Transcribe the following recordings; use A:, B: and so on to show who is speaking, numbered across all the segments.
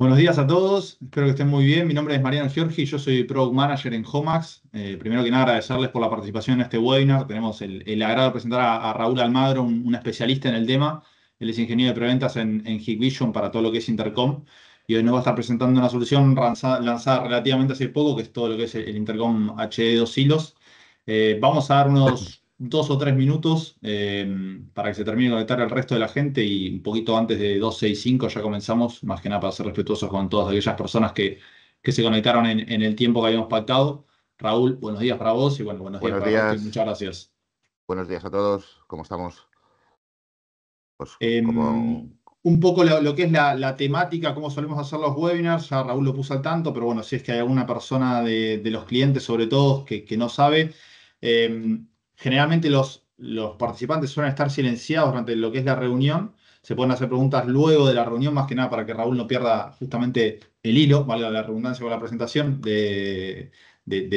A: Buenos días a todos, espero que estén muy bien. Mi nombre es Mariano Giorgi, yo soy Product Manager en Homax. Eh, primero que nada, agradecerles por la participación en este webinar. Tenemos el, agrado de presentar a, Raúl Almagro, un, especialista en el tema. Él es ingeniero de preventas en, en Hikvision para todo lo que es Intercom. Y hoy nos va a estar presentando una solución lanzada, relativamente hace poco, que es todo lo que es el, Intercom hd e dos hilos. Eh, vamos a dar unos dos o tres minutos em, para que se termine de conectar el resto de la gente y un poquito antes de 12 y 5 ya comenzamos, más que nada para ser respetuosos con todas aquellas personas que, que se conectaron en, el tiempo que habíamos pactado. Raúl, buenos días para vos y bueno, buenos, días, para vos, muchas gracias. Buenos días a todos, ¿cómo estamos? Pues, em, un poco lo, que es la, temática, cómo solemos hacer los webinars, ya Raúl lo puso al tanto, pero bueno, si es que hay alguna persona de, los clientes, sobre todo, que, no sabe, em, Generalmente los, participantes suelen estar silenciados durante lo que es la reunión. Se pueden hacer preguntas luego de la reunión, más que nada para que Raúl no pierda justamente el hilo, valga la redundancia con la presentación de,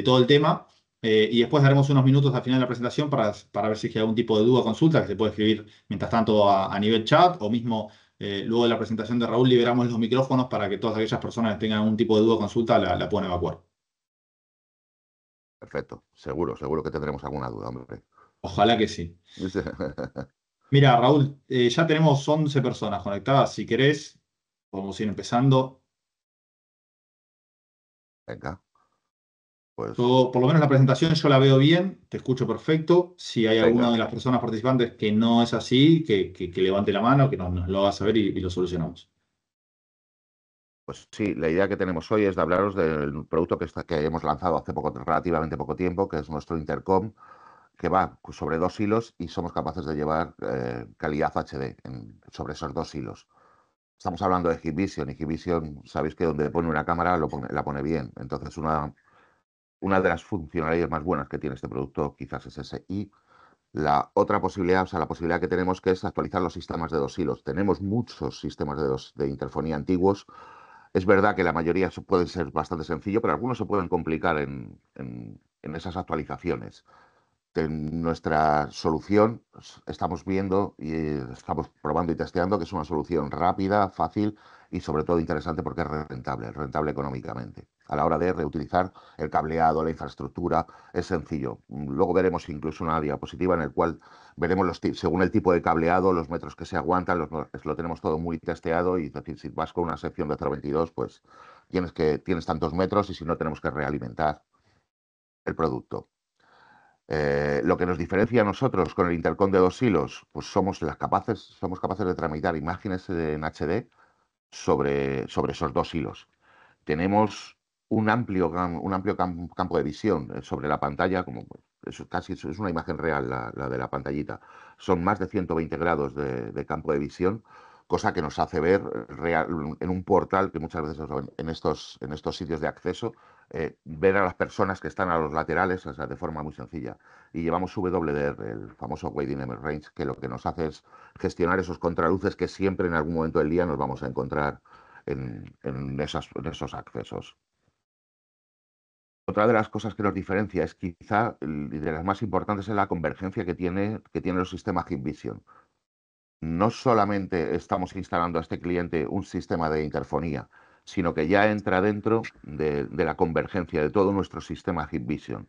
A: todo el tema. Eh, y después daremos unos minutos al final de la presentación para, ver si hay algún tipo de duda o consulta que se puede escribir mientras tanto a, nivel chat o mismo eh, luego de la presentación de Raúl liberamos los micrófonos para que todas aquellas personas que tengan algún tipo de duda o consulta la puedan evacuar.
B: Perfecto, seguro, seguro que tendremos alguna duda, hombre. Ojalá que sí.
A: Mira, Raúl, eh, ya tenemos 11 personas conectadas. Si querés, podemos ir empezando. Venga. Pues... por lo menos la presentación yo la veo bien, te escucho perfecto. Si hay alguna de las personas participantes que no es así, que, levante la mano, que nos, lo haga saber y lo solucionamos.
B: Pues sí, la idea que tenemos hoy es de hablaros del producto que, que hemos lanzado hace poco, relativamente poco tiempo, que es nuestro Intercom, que va pues sobre dos hilos y somos capaces de llevar eh, calidad HD sobre esos dos hilos. Estamos hablando de HibVision y Hibvision, sabéis que donde pone una cámara lo la pone bien. Entonces, una, una de las funcionalidades más buenas que tiene este producto quizás es ese. Y la otra posibilidad, o sea, la posibilidad que tenemos que es actualizar los sistemas de dos hilos. Tenemos muchos sistemas de, de interfonía antiguos es verdad que la mayoría puede ser bastante sencillo, pero algunos se pueden complicar en esas actualizaciones nuestra solución estamos viendo y estamos probando y testeando que es una solución rápida, fácil y sobre todo interesante porque es rentable, rentable económicamente. A la hora de reutilizar el cableado, la infraestructura, es sencillo. Luego veremos incluso una diapositiva en el cual veremos los según el tipo de cableado, los metros que se aguantan, los, lo tenemos todo muy testeado y es decir, si vas con una sección de 022, pues tienes que tienes tantos metros y si no tenemos que realimentar el producto. Eh, lo que nos diferencia a nosotros con el intercón de dos hilos, pues somos las capaces, somos capaces de tramitar imágenes en HD sobre, sobre esos dos hilos. Tenemos un amplio, un amplio campo de visión eh, sobre la pantalla, como pues, es, casi es una imagen real la, de la pantallita. Son más de 120 grados de campo de visión cosa que nos hace ver en un portal que muchas veces en estos, en estos sitios de acceso, eh, ver a las personas que están a los laterales o sea, de forma muy sencilla. Y llevamos WDR, el famoso Way Dynamic Range, que lo que nos hace es gestionar esos contraluces que siempre en algún momento del día nos vamos a encontrar en, esos accesos. Otra de las cosas que nos diferencia es quizá y de las más importantes es la convergencia que tiene, que tiene los sistemas HitVision. Vision no solamente estamos instalando a este cliente un sistema de interfonía, sino que ya entra dentro de, la convergencia de todo nuestro sistema HipVision.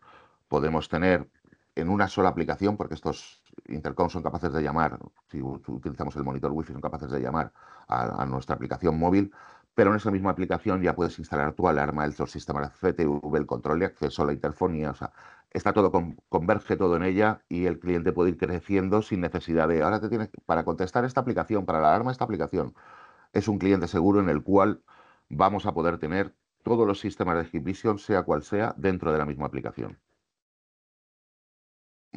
B: Podemos tener en una sola aplicación, porque estos intercoms son capaces de llamar, si utilizamos el monitor Wi-Fi son capaces de llamar a, nuestra aplicación móvil, pero en esa misma aplicación ya puedes instalar tu alarma, el sistema de CTV, el control de acceso, la interfonía, o sea, está todo converge todo en ella y el cliente puede ir creciendo sin necesidad de ahora te tienes para contestar esta aplicación, para la alarma esta aplicación. Es un cliente seguro en el cual vamos a poder tener todos los sistemas de Vision, sea cual sea, dentro de la misma aplicación.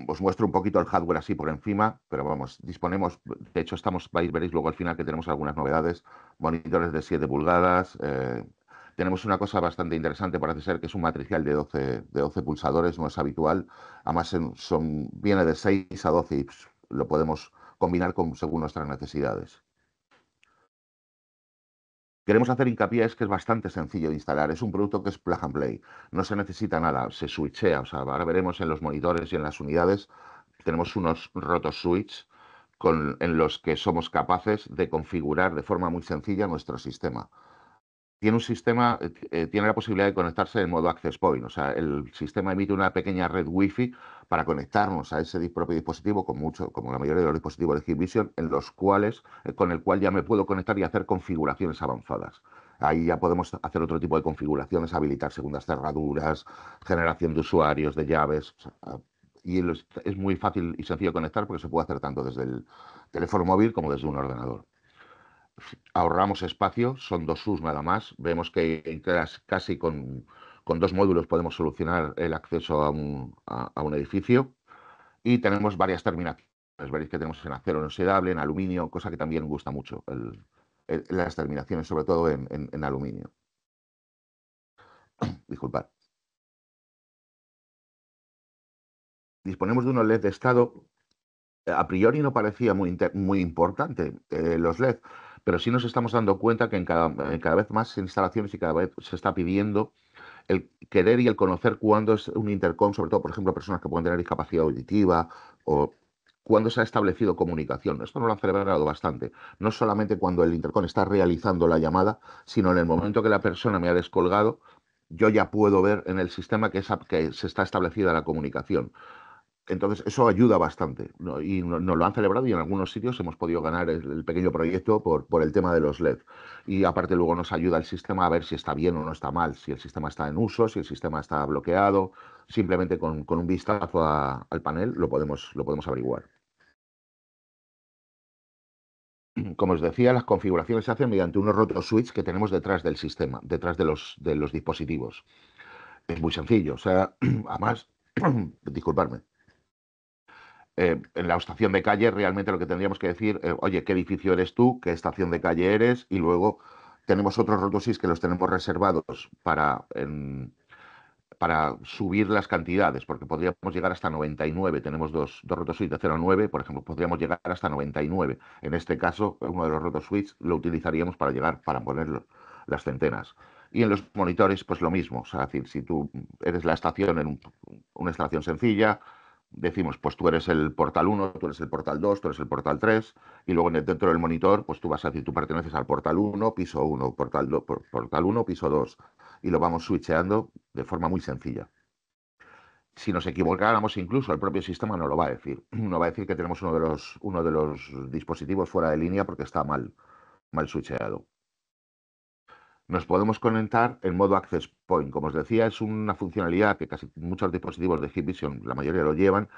B: Os muestro un poquito el hardware así por encima, pero vamos, disponemos, de hecho estamos, veréis luego al final que tenemos algunas novedades, monitores de 7 pulgadas, eh, tenemos una cosa bastante interesante, parece ser que es un matricial de 12, de pulsadores, no es habitual. Además, viene de 6 a 12 y pues, lo podemos combinar según nuestras necesidades. Queremos hacer hincapié es que es bastante sencillo de instalar. Es un producto que es plug and play. No se necesita nada, se switchea. O sea, ahora veremos en los monitores y en las unidades. Tenemos unos rotos switch en los que somos capaces de configurar de forma muy sencilla nuestro sistema tiene un sistema, eh, eh, tiene la posibilidad de conectarse en modo access point. O sea, el sistema emite una pequeña red wifi para conectarnos a ese propio dispositivo, con mucho, como la mayoría de los dispositivos de Hitvision, en los cuales, eh, con el cual ya me puedo conectar y hacer configuraciones avanzadas. Ahí ya podemos hacer otro tipo de configuraciones, habilitar segundas cerraduras, generación de usuarios, de llaves. y es muy fácil y sencillo conectar porque se puede hacer tanto desde el teléfono móvil como desde un ordenador ahorramos espacio, son dos SUS nada más. Vemos que casi con, dos módulos podemos solucionar el acceso a un, edificio. Y tenemos varias terminaciones. Veréis que tenemos en acero inoxidable, en aluminio, cosa que también gusta mucho, las terminaciones, sobre todo en, aluminio. Disculpad. Disponemos de unos LED de estado. Eh, a priori no parecía muy, importante eh, los LED, pero sí nos estamos dando cuenta que en cada, vez más instalaciones y cada vez se está pidiendo el querer y el conocer cuándo es un intercom, sobre todo, por ejemplo, personas que pueden tener discapacidad auditiva o cuándo se ha establecido comunicación. Esto no lo han celebrado bastante. No solamente cuando el intercom está realizando la llamada, sino en el momento que la persona me ha descolgado, yo ya puedo ver en el sistema que, que se está establecida la comunicación. Entonces, eso ayuda bastante y nos lo han celebrado y en algunos sitios hemos podido ganar el, pequeño proyecto por, el tema de los LED. Y aparte luego nos ayuda el sistema a ver si está bien o no está mal, si el sistema está en uso, si el sistema está bloqueado. Simplemente con, un vistazo al panel lo podemos, averiguar. Como os decía, las configuraciones se hacen mediante unos rotos switch que tenemos detrás del sistema, detrás de los, de los dispositivos. Es muy sencillo, o sea, además, disculparme eh, en la estación de calle realmente lo que tendríamos que decir, eh, oye, ¿qué edificio eres tú? ¿Qué estación de calle eres? Y luego tenemos otros rotosis que los tenemos reservados para, para subir las cantidades, porque podríamos llegar hasta 99. Tenemos dos, dos de 0,9, por ejemplo, podríamos llegar hasta 99. En este caso, uno de los rotosuits lo utilizaríamos para llegar, para poner las centenas. Y en los monitores, pues lo mismo. O sea, es decir, si tú eres la estación en una estación sencilla, decimos, pues tú eres el portal 1, tú eres el portal 2, tú eres el portal 3, y luego dentro del monitor, pues tú vas a decir, tú perteneces al portal 1, piso 1, portal, 2, portal 1, piso 2, y lo vamos switcheando de forma muy sencilla. Si nos equivocáramos incluso, el propio sistema no lo va a decir. No va a decir que tenemos uno de los, uno de los dispositivos fuera de línea porque está mal, mal switcheado nos podemos conectar en modo Access Point. Como os decía, es una funcionalidad que casi muchos dispositivos de Hikvision, la mayoría lo llevan.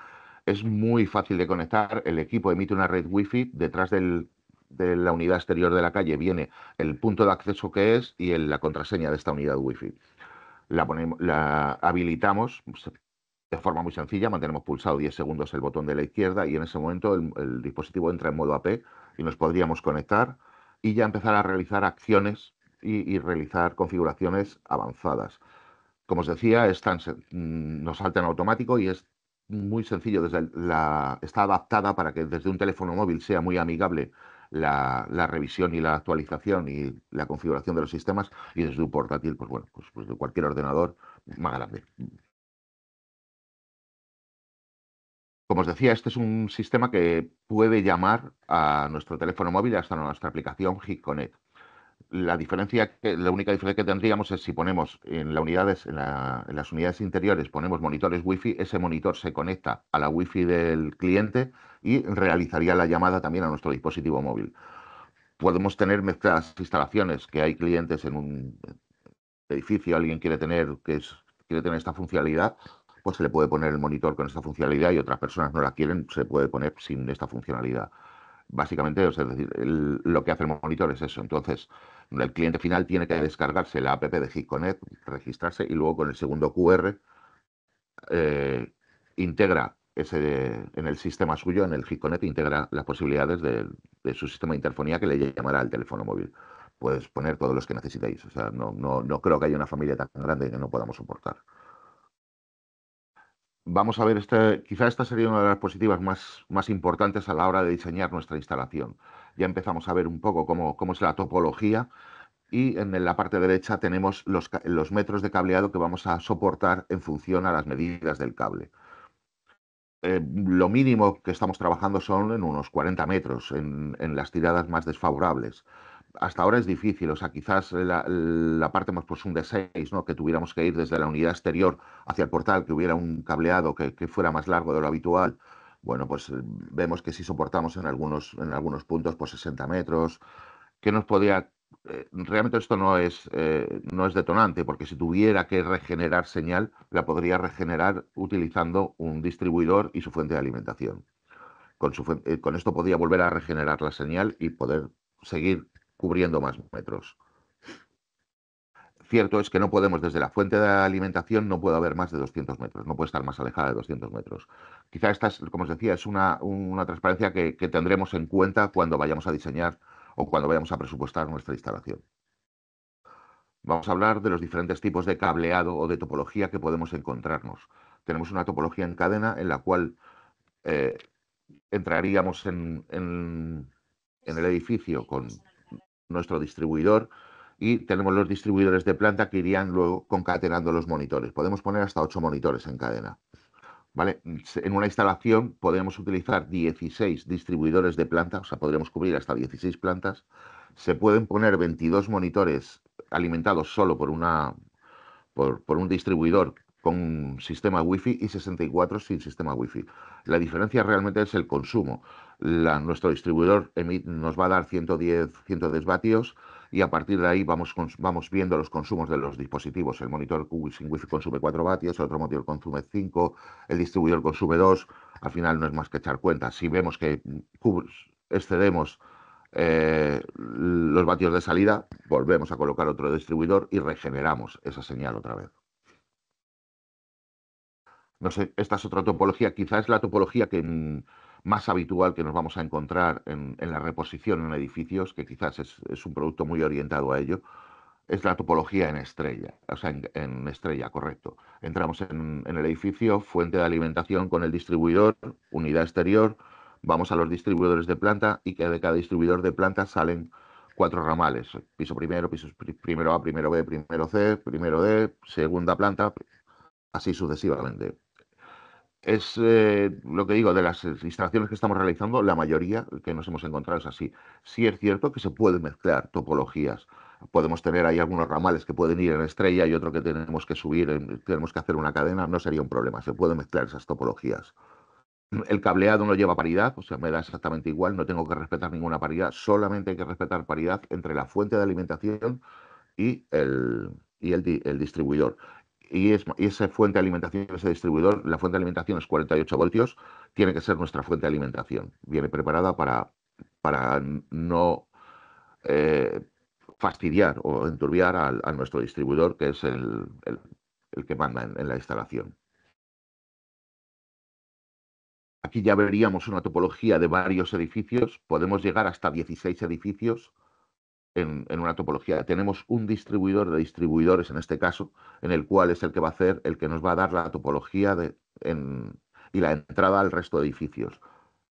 B: Es muy fácil de conectar. El equipo emite una red Wi-Fi. Detrás de la unidad exterior de la calle viene el punto de acceso que es y la contraseña de esta unidad Wi-Fi. La, ponemos, la habilitamos de forma muy sencilla. Mantenemos pulsado 10 segundos el botón de la izquierda y en ese momento el dispositivo entra en modo AP y nos podríamos conectar y ya empezar a realizar acciones y, realizar configuraciones avanzadas. Como os decía, mm, nos salta en automático y es muy sencillo. Desde la, está adaptada para que desde un teléfono móvil sea muy amigable la, revisión y la actualización y la configuración de los sistemas y desde un portátil, pues bueno, pues, pues, de cualquier ordenador más grande. Como os decía, este es un sistema que puede llamar a nuestro teléfono móvil hasta nuestra aplicación HitConnect la diferencia, que, la única diferencia que tendríamos es si ponemos en, unidades, en, las unidades interiores, ponemos monitores wifi ese monitor se conecta a la wifi del cliente y realizaría la llamada también a nuestro dispositivo móvil. Podemos tener mezclas instalaciones, que hay clientes en un edificio, alguien quiere tener, que quiere tener esta funcionalidad, pues se le puede poner el monitor con esta funcionalidad y otras personas no la quieren, se puede poner sin esta funcionalidad. Básicamente, o decir, lo que hace el monitor es eso. Entonces, el cliente final tiene que descargarse la app de HitConnect, registrarse y luego con el segundo QR eh, integra ese, en el sistema suyo, en el HitConnect, integra las posibilidades de, su sistema de interfonía que le llamará al teléfono móvil. Puedes poner todos los que necesitéis. O sea, no, no, no creo que haya una familia tan grande que no podamos soportar vamos a ver, este, quizá esta sería una de las positivas más, importantes a la hora de diseñar nuestra instalación. Ya empezamos a ver un poco cómo, es la topología y en la parte derecha tenemos los, metros de cableado que vamos a soportar en función a las medidas del cable. Eh, lo mínimo que estamos trabajando son en unos 40 metros en las tiradas más desfavorables hasta ahora es difícil, o sea, quizás la, parte más profunda de 6, ¿no? que tuviéramos que ir desde la unidad exterior hacia el portal, que hubiera un cableado que, fuera más largo de lo habitual. Bueno, pues eh, vemos que sí soportamos en algunos, en algunos puntos por pues, 60 metros. que nos podía...? Eh, realmente esto no es, eh, no es detonante, porque si tuviera que regenerar señal, la podría regenerar utilizando un distribuidor y su fuente de alimentación. Con, con, esto podía volver a regenerar la señal y poder seguir cubriendo más metros. Cierto es que no podemos, desde la fuente de alimentación no puede haber más de 200 metros, no puede estar más alejada de 200 metros. Quizá esta, es, como os decía, es una, transparencia que, tendremos en cuenta cuando vayamos a diseñar o cuando vayamos a presupuestar nuestra instalación. Vamos a hablar de los diferentes tipos de cableado o de topología que podemos encontrarnos. Tenemos una topología en cadena en la cual eh, entraríamos en, el edificio con nuestro distribuidor y tenemos los distribuidores de planta que irían luego concatenando los monitores. Podemos poner hasta 8 monitores en cadena. ¿Vale? En una instalación podemos utilizar 16 distribuidores de planta, o sea, podremos cubrir hasta 16 plantas. Se pueden poner 22 monitores alimentados solo por, una, por, por un distribuidor con sistema Wi-Fi y 64 sin sistema Wi-Fi. La diferencia realmente es el consumo nuestro distribuidor nos va a dar 110, 110 vatios y a partir de ahí vamos, vamos viendo los consumos de los dispositivos. El monitor consume 4 vatios, el otro monitor consume 5, el distribuidor consume 2. Al final no es más que echar cuenta, Si vemos que mm, excedemos eh, los vatios de salida, volvemos a colocar otro distribuidor y regeneramos esa señal otra vez. No sé, esta es otra topología. Quizás es la topología que mm, más habitual que nos vamos a encontrar en, la reposición en edificios, que quizás es, un producto muy orientado a ello, es la topología en estrella, o sea, en, estrella, correcto. Entramos en, en el edificio, fuente de alimentación con el distribuidor, unidad exterior, vamos a los distribuidores de planta y que de cada distribuidor de planta salen cuatro ramales, piso primero, piso primero A, primero B, primero C, primero D, segunda planta, así sucesivamente es eh, lo que digo, de las instalaciones que estamos realizando, la mayoría que nos hemos encontrado es así. Sí es cierto que se pueden mezclar topologías. Podemos tener ahí algunos ramales que pueden ir en estrella y otro que tenemos que subir, tenemos que hacer una cadena, no sería un problema, se pueden mezclar esas topologías. El cableado no lleva paridad, o sea, me da exactamente igual, no tengo que respetar ninguna paridad, solamente hay que respetar paridad entre la fuente de alimentación y el, y el distribuidor y, esa fuente de alimentación, ese distribuidor, la fuente de alimentación es 48 voltios, tiene que ser nuestra fuente de alimentación. Viene preparada para, no eh, fastidiar o enturbiar a nuestro distribuidor, que es el, que manda en, la instalación. Aquí ya veríamos una topología de varios edificios, podemos llegar hasta 16 edificios en, una topología. Tenemos un distribuidor de distribuidores, en este caso, en el cual es el que va a hacer, el que nos va a dar la topología de, y la entrada al resto de edificios.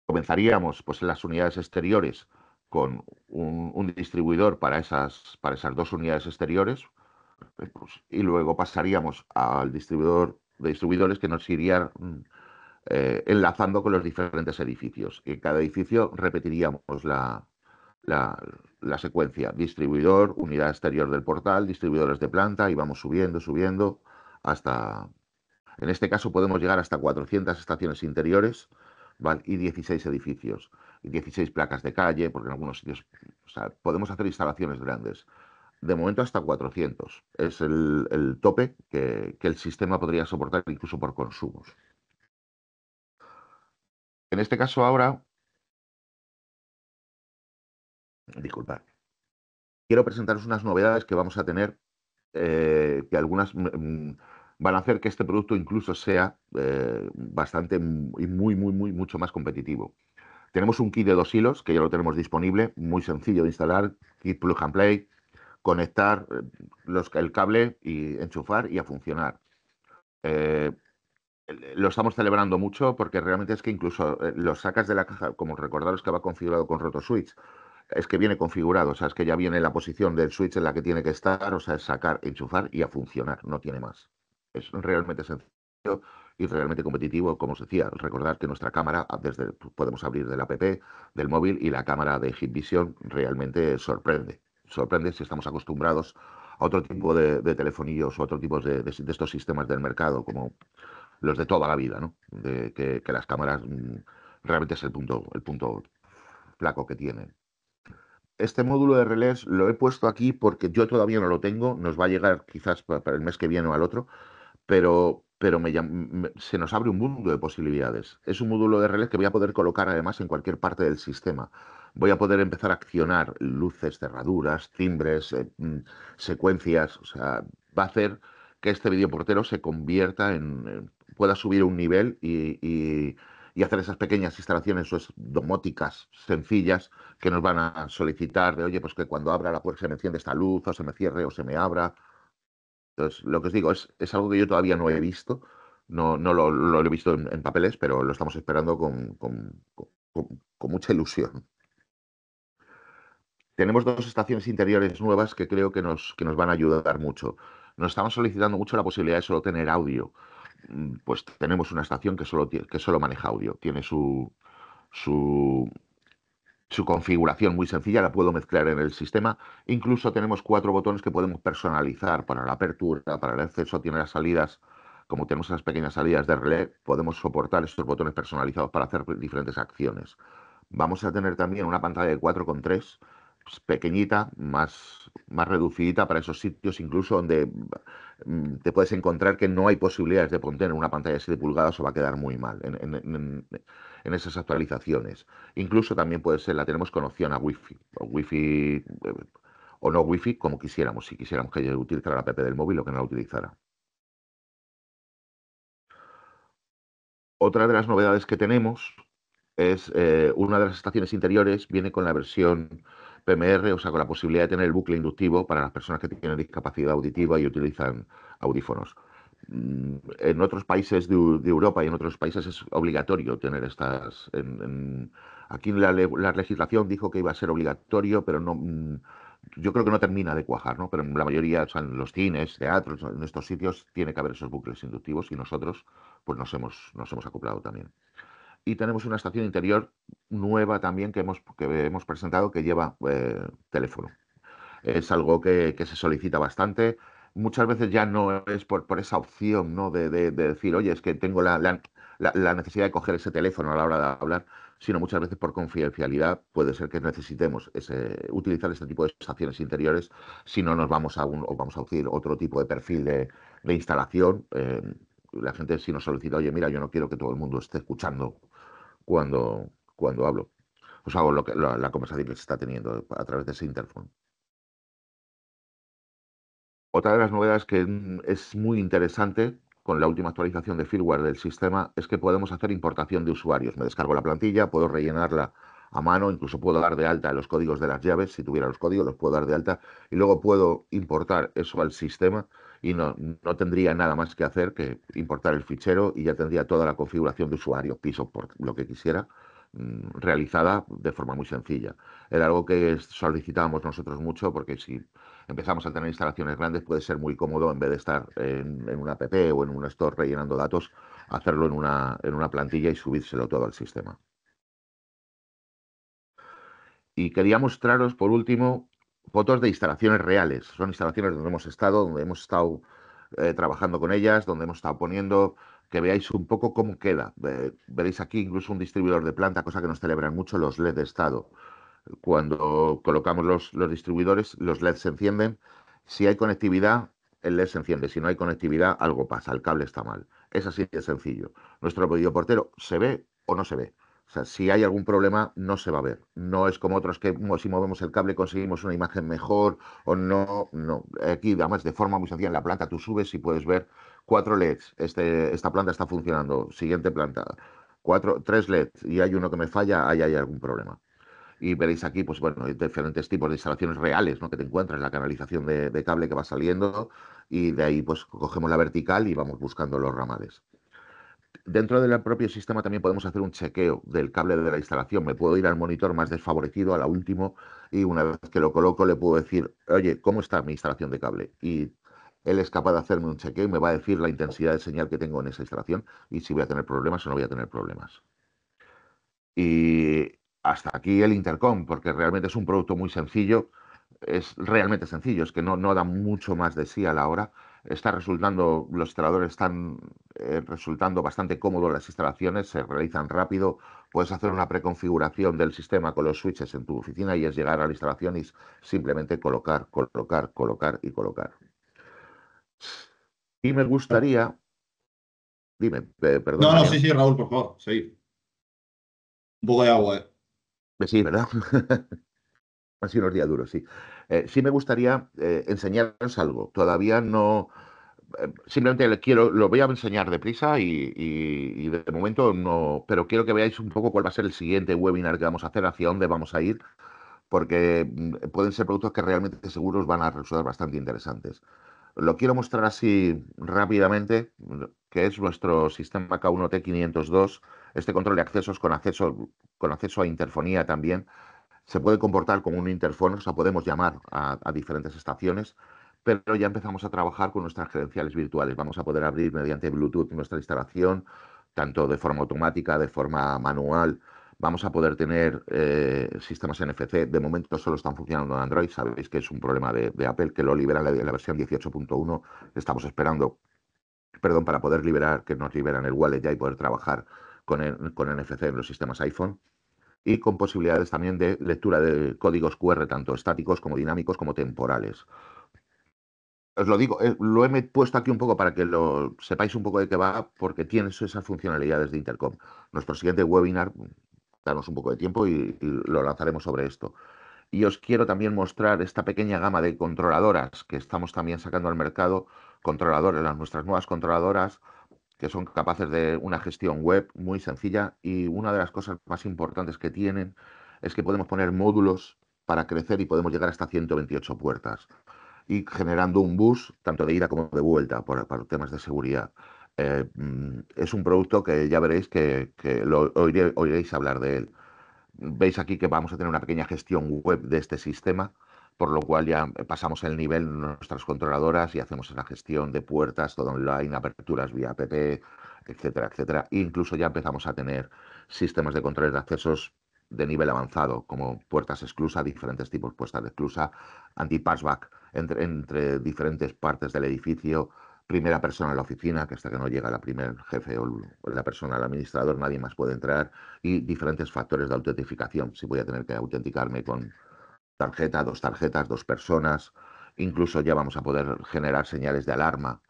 B: Comenzaríamos pues, en las unidades exteriores con un, distribuidor para esas, para esas dos unidades exteriores pues, y luego pasaríamos al distribuidor de distribuidores que nos iría mm, eh, enlazando con los diferentes edificios. en cada edificio repetiríamos la, la, la secuencia. Distribuidor, unidad exterior del portal, distribuidores de planta y vamos subiendo, subiendo hasta... En este caso podemos llegar hasta 400 estaciones interiores y 16 edificios y 16 placas de calle, porque en algunos sitios podemos hacer instalaciones grandes. De momento hasta 400. Es el, el tope que, que el sistema podría soportar incluso por consumos. En este caso ahora disculpad. Quiero presentaros unas novedades que vamos a tener, eh, que algunas mm, mm, van a hacer que este producto incluso sea eh, bastante mm, y muy, muy, muy, mucho más competitivo. Tenemos un kit de dos hilos que ya lo tenemos disponible, muy sencillo de instalar, kit plug and play, conectar eh, los, el cable y enchufar y a funcionar. lo estamos celebrando mucho porque realmente es que incluso lo sacas de la caja, como recordaros que va configurado con Roto Switch es que viene configurado, o sea, es que ya viene la posición del switch en la que tiene que estar, o sea, es sacar, enchufar y a funcionar, no tiene más. Es realmente sencillo y realmente competitivo, como os decía, recordar que nuestra cámara, ah, desde podemos abrir del app, del móvil y la cámara de HitVision realmente sorprende. Sorprende si estamos acostumbrados a otro tipo de, telefonillos o otro tipo de, de, estos sistemas del mercado, como los de toda la vida, ¿no? De, que, las cámaras mm, realmente es el punto, el punto flaco que tienen este módulo de relés lo he puesto aquí porque yo todavía no lo tengo, nos va a llegar quizás para el mes que viene o al otro, pero, pero me, se nos abre un mundo de posibilidades. Es un módulo de relés que voy a poder colocar además en cualquier parte del sistema. Voy a poder empezar a accionar luces, cerraduras, timbres, eh, mm, secuencias, o sea, va a hacer que este videoportero se convierta en, pueda subir un nivel y y hacer esas pequeñas instalaciones o pues, domóticas sencillas que nos van a solicitar de, oye, pues que cuando abra la puerta se me enciende esta luz o se me cierre o se me abra. Entonces, lo que os digo es, es algo que yo todavía no he visto, no, no lo, he visto en, papeles, pero lo estamos esperando con, con, mucha ilusión. Tenemos dos estaciones interiores nuevas que creo que nos, que nos van a ayudar mucho. Nos estamos solicitando mucho la posibilidad de solo tener audio. Mm, pues tenemos una estación que solo, que solo maneja audio. Tiene su, su, configuración muy sencilla, la puedo mezclar en el sistema. Incluso tenemos cuatro botones que podemos personalizar para la apertura, para el acceso, tiene las salidas. Como tenemos las pequeñas salidas de relé, podemos soportar estos botones personalizados para hacer diferentes acciones. Vamos a tener también una pantalla de 4,3, pues, pequeñita, más, más para esos sitios incluso donde Mm, te puedes encontrar que no hay posibilidades de poner una pantalla de pulgadas o va a quedar muy mal en, esas actualizaciones. Incluso también puede ser, la tenemos con opción a Wi-Fi, eh, o no Wi-Fi, como quisiéramos, si quisiéramos que utilizara la app del móvil o que no la utilizara. Otra de las novedades que tenemos es eh, una de las estaciones interiores viene con la versión PMR, o sea, con la posibilidad de tener el bucle inductivo para las personas que tienen discapacidad auditiva y utilizan audífonos. Mm, en otros países de, Europa y en otros países es obligatorio tener estas. aquí la, legislación dijo que iba a ser obligatorio, pero no. Mm, yo creo que no termina de cuajar, ¿no? Pero en la mayoría, o sea, en los cines, teatros, en estos sitios, tiene que haber esos bucles inductivos y nosotros, pues nos hemos acoplado también y tenemos una estación interior nueva también que hemos, hemos presentado que lleva eh, teléfono. Es algo que, se solicita bastante. Muchas veces ya no es por, esa opción ¿no? de, decir, oye, es que tengo la, la, necesidad de coger ese teléfono a la hora de hablar, sino muchas veces por confidencialidad puede ser que necesitemos utilizar este tipo de estaciones interiores si no nos vamos a, un, vamos a decir, otro tipo de perfil de, instalación. Eh, la gente si nos solicita, oye, mira, yo no quiero que todo el mundo esté escuchando cuando, hablo. os hago lo que, la, la, conversación que se está teniendo a través de ese interfono. Otra de las novedades que es muy interesante con la última actualización de firmware del sistema es que podemos hacer importación de usuarios. Me descargo la plantilla, puedo rellenarla a mano, incluso puedo dar de alta los códigos de las llaves, si tuviera los códigos los puedo dar de alta y luego puedo importar eso al sistema y no, tendría nada más que hacer que importar el fichero y ya tendría toda la configuración de usuario, piso, por lo que quisiera, mm, realizada de forma muy sencilla. Era algo que solicitábamos nosotros mucho porque si empezamos a tener instalaciones grandes puede ser muy cómodo en vez de estar en, un una app o en un store rellenando datos, hacerlo en una, en una plantilla y subírselo todo al sistema. Y quería mostraros, por último, fotos de instalaciones reales. Son instalaciones donde hemos estado, donde hemos estado eh, trabajando con ellas, donde hemos estado poniendo, que veáis un poco cómo queda. veréis aquí incluso un distribuidor de planta, cosa que nos celebran mucho los LED de estado. Cuando colocamos los, distribuidores, los leds se encienden. Si hay conectividad, el LED se enciende. Si no hay conectividad, algo pasa, el cable está mal. Es así de sencillo. Nuestro videoportero portero se ve o no se ve si hay algún problema, no se va a ver. No es como otros que si movemos el cable conseguimos una imagen mejor o no. No. Aquí, además, de forma muy sencilla, en la planta tú subes y puedes ver cuatro LEDs. Este, esta planta está funcionando. Siguiente planta. Cuatro, tres LEDs y hay uno que me falla, ahí hay algún problema. Y veréis aquí, pues bueno, hay diferentes tipos de instalaciones reales ¿no? que te encuentras, la canalización de cable que va saliendo, y de ahí pues cogemos la vertical y vamos buscando los ramales dentro del propio sistema también podemos hacer un chequeo del cable de la instalación. Me puedo ir al monitor más desfavorecido, a la último, y una vez que lo coloco le puedo decir, oye, ¿cómo está mi instalación de cable? Y él es capaz de hacerme un chequeo y me va a decir la intensidad de señal que tengo en esa instalación y si voy a tener problemas o no voy a tener problemas. Y hasta aquí el intercom, porque realmente es un producto muy sencillo, es realmente sencillo, es que no, no da mucho más de sí a la hora Está resultando, los instaladores están eh, resultando bastante cómodos las instalaciones, se realizan rápido. Puedes hacer una preconfiguración del sistema con los switches en tu oficina y es llegar a la instalación y simplemente colocar, colocar, colocar y colocar. Y me gustaría. Dime, perdón. No, no, sí, sí,
A: Raúl, por favor, sí. Un poco de agua, ¿eh?
B: Sí, ¿verdad? Han sido unos días duros, sí. Eh, sí me gustaría eh, enseñarles enseñaros algo. Todavía no. Eh, simplemente quiero, lo voy a enseñar deprisa y, de momento no, pero quiero que veáis un poco cuál va a ser el siguiente webinar que vamos a hacer, hacia dónde vamos a ir, porque mm, pueden ser productos que realmente seguros van a resultar bastante interesantes. Lo quiero mostrar así rápidamente, que es nuestro sistema K1T502, este control de accesos con acceso, con acceso a interfonía también, se puede comportar como un interfono, o sea, podemos llamar a, diferentes estaciones, pero ya empezamos a trabajar con nuestras credenciales virtuales. Vamos a poder abrir mediante Bluetooth nuestra instalación, tanto de forma automática, de forma manual. Vamos a poder tener eh, sistemas NFC. De momento solo están funcionando en Android. Sabéis que es un problema de, Apple, que lo libera en la, versión 18.1. Estamos esperando, perdón, para poder liberar, que nos liberan el wallet ya y poder trabajar con, con NFC en los sistemas iPhone y con posibilidades también de lectura de códigos QR, tanto estáticos como dinámicos como temporales. Os lo digo, eh, lo he puesto aquí un poco para que lo sepáis un poco de qué va, porque tiene esas funcionalidades de Intercom. Nuestro siguiente webinar, darnos un poco de tiempo y, y lo lanzaremos sobre esto. Y os quiero también mostrar esta pequeña gama de controladoras que estamos también sacando al mercado, controladoras, las nuestras nuevas controladoras, que son capaces de una gestión web muy sencilla y una de las cosas más importantes que tienen es que podemos poner módulos para crecer y podemos llegar hasta 128 puertas y generando un bus tanto de ida como de vuelta por, temas de seguridad. Eh, mm, es un producto que ya veréis que, lo oiréis hablar de él. Veis aquí que vamos a tener una pequeña gestión web de este sistema por lo cual ya pasamos el nivel de nuestras controladoras y hacemos la gestión de puertas, todo online, aperturas vía app, etcétera, etcétera. incluso ya empezamos a tener sistemas de controles de accesos de nivel avanzado, como puertas exclusa, diferentes tipos de puertas de exclusa, anti-passback entre, entre diferentes partes del edificio, primera persona en la oficina, que hasta que no llega la primer jefe o la persona, el administrador, nadie más puede entrar, y diferentes factores de autentificación, si voy a tener que autenticarme con tarjeta, dos tarjetas, dos personas. Incluso ya vamos a poder generar señales de alarma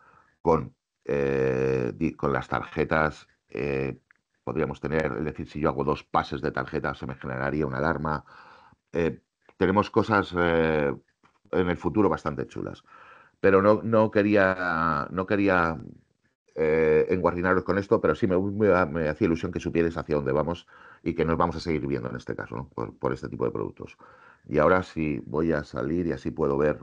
B: con, eh, con las tarjetas. Eh, podríamos tener, es decir, si yo hago dos pases de tarjeta se me generaría una alarma. Eh, tenemos cosas en el futuro bastante chulas. Pero no, no, quería, no quería eh, enguardinaros con esto, pero sí me, hacía ilusión que supierais hacia dónde vamos y que nos vamos a seguir viendo en este caso, por, este tipo de productos. Y ahora sí voy a salir y así puedo ver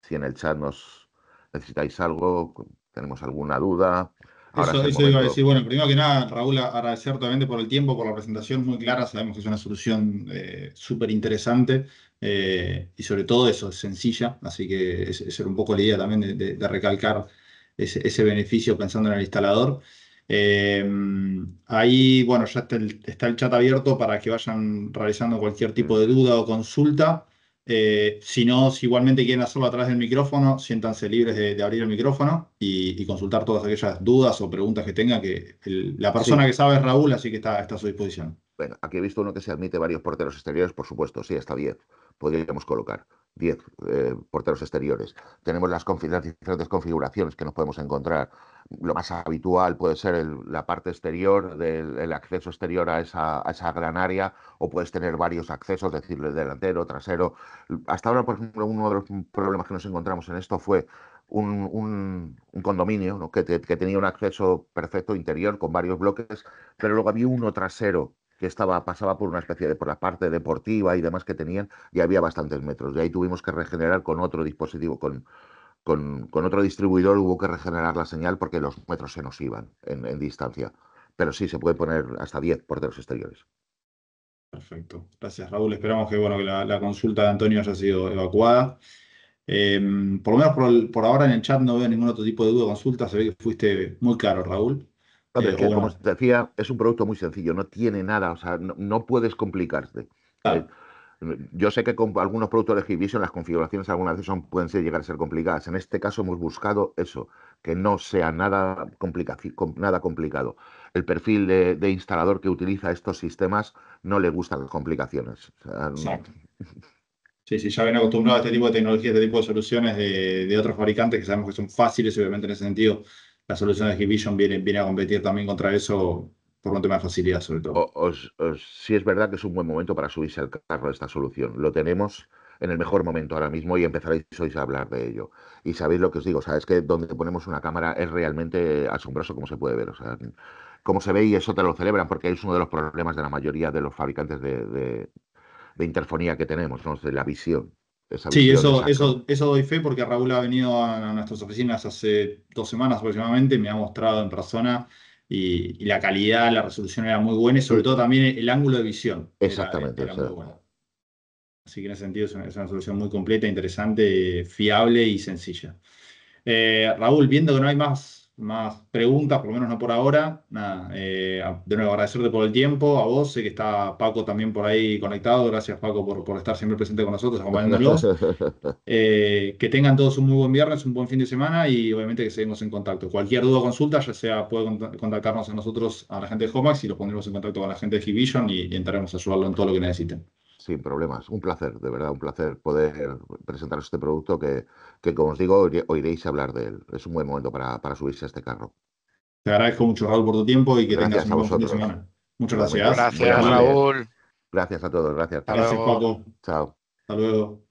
B: si en el chat nos necesitáis algo, tenemos alguna duda. eso, iba a decir. Bueno, primero
A: que nada, Raúl, agradecer también por el tiempo, por la presentación muy clara. Sabemos que es una solución eh, súper interesante eh, y sobre todo eso, es sencilla. Así que esa un poco la idea también de recalcar ese, beneficio pensando en el instalador. Eh, ahí, bueno, ya está el, chat abierto para que vayan realizando cualquier tipo de duda o consulta. Eh, si no, si igualmente quieren hacerlo atrás del micrófono, siéntanse libres de, abrir el micrófono y, consultar todas aquellas dudas o preguntas que tengan, que la persona que sabe es Raúl, así que está, está a su disposición. Bueno, aquí he visto uno que se admite varios porteros
B: exteriores, por supuesto, sí, está bien, podríamos colocar. 10 eh, porteros exteriores. Tenemos las, diferentes configuraciones que nos podemos encontrar. Lo más habitual puede ser la parte exterior, del, el acceso exterior a esa, gran área, o puedes tener varios accesos, decirle decir, delantero, trasero. Hasta ahora, por ejemplo, uno de los problemas que nos encontramos en esto fue un, condominio que tenía un acceso perfecto interior con varios bloques, pero luego había uno trasero estaba, pasaba por una especie de por la parte deportiva y demás que tenían, y había bastantes metros. Y ahí tuvimos que regenerar con otro dispositivo, con, con, otro distribuidor hubo que regenerar la señal porque los metros se nos iban en, distancia. Pero sí, se puede poner hasta 10 porteros exteriores.
A: Perfecto. Gracias, Raúl. Esperamos que, bueno, que la, consulta de Antonio haya sido evacuada. Em, por lo menos por, por, ahora en el chat no veo ningún otro tipo de duda o consulta. Se ve que fuiste muy claro, Raúl. Eh, como os
B: decía, es un producto muy sencillo, no tiene nada, o sea, no, puedes complicarte. Eh, yo sé que con algunos productos de G-Vision las configuraciones algunas veces pueden llegar a ser complicadas. En este caso hemos buscado eso, que no sea nada, nada complicado. El perfil de, instalador que utiliza estos sistemas no le gustan las complicaciones.
A: Exacto. Sí, sí, ya ven acostumbrado a este tipo de tecnologías, este tipo de soluciones de, de, otros fabricantes que sabemos que son fáciles, obviamente en ese sentido la solución de Activision viene, viene a competir también contra eso por un tema de facilidad, sobre todo. sí es verdad que es un buen momento para
B: subirse al carro de esta solución. Lo tenemos en el mejor momento ahora mismo y empezaréis sois a hablar de ello. Y sabéis lo que os digo, o es que donde ponemos una cámara es realmente asombroso como se puede ver, o sea, como se ve y eso te lo celebran, porque es uno de los problemas de la mayoría de los fabricantes de, interfonía que tenemos, ¿no? de la visión sí, eso, eso,
A: eso doy fe porque Raúl ha venido a, nuestras oficinas hace dos semanas aproximadamente, me ha mostrado en persona y, la calidad, la resolución era muy buena y sobre todo también el ángulo de visión. Exactamente. Era, muy bueno. Así que en ese sentido es una, solución muy completa, interesante, fiable y sencilla. Eh, Raúl, viendo que no hay más más preguntas, por lo menos no por ahora. Nada, eh, de nuevo agradecerte por el tiempo, a vos, sé que está Paco también por ahí conectado, gracias Paco por, estar siempre presente con nosotros, acompañándonos. Eh, que tengan todos un muy buen viernes, un buen fin de semana y obviamente que seguimos en contacto. Cualquier duda o consulta, ya sea puede contactarnos a nosotros, a la gente de Homax y los pondremos en contacto con la gente de Gibision y, y entraremos a ayudarlo en todo lo que necesiten sin problemas. Un placer, de verdad, un placer poder presentaros este producto que, que
B: como os digo, oiréis hablar de él. Es un buen momento para, subirse a este carro. Te agradezco mucho, Raúl,
A: por tu tiempo y que tengas un buen semana. Muchas gracias. Gracias, Raúl. Gracias a todos, gracias. gracias, Paco. Chao. Hasta luego.